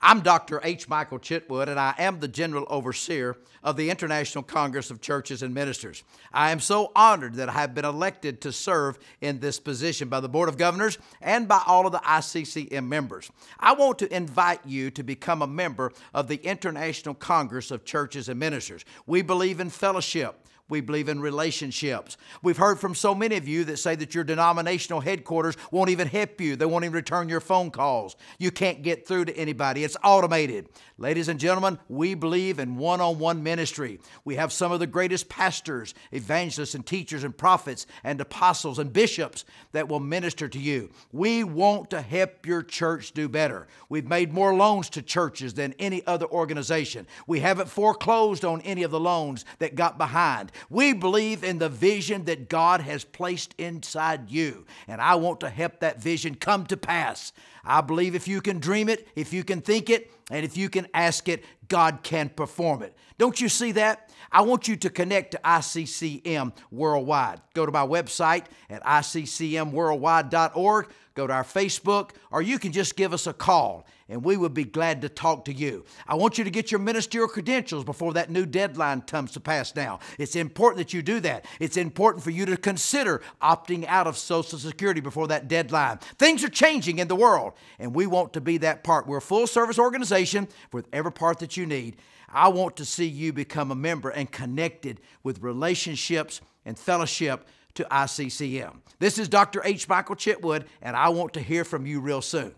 I'm Dr. H. Michael Chitwood, and I am the General Overseer of the International Congress of Churches and Ministers. I am so honored that I have been elected to serve in this position by the Board of Governors and by all of the ICCM members. I want to invite you to become a member of the International Congress of Churches and Ministers. We believe in fellowship. We believe in relationships. We've heard from so many of you that say that your denominational headquarters won't even help you. They won't even return your phone calls. You can't get through to anybody. It's automated. Ladies and gentlemen, we believe in one on one ministry. We have some of the greatest pastors, evangelists, and teachers, and prophets, and apostles, and bishops that will minister to you. We want to help your church do better. We've made more loans to churches than any other organization. We haven't foreclosed on any of the loans that got behind. We believe in the vision that God has placed inside you, and I want to help that vision come to pass. I believe if you can dream it, if you can think it, and if you can ask it, God can perform it. Don't you see that? I want you to connect to ICCM Worldwide. Go to my website at iccmworldwide.org, go to our Facebook, or you can just give us a call and we would be glad to talk to you. I want you to get your ministerial credentials before that new deadline comes to pass now. It's important that you do that. It's important for you to consider opting out of Social Security before that deadline. Things are changing in the world, and we want to be that part. We're a full service organization conversation with every part that you need. I want to see you become a member and connected with relationships and fellowship to ICCM. This is Dr. H. Michael Chitwood, and I want to hear from you real soon.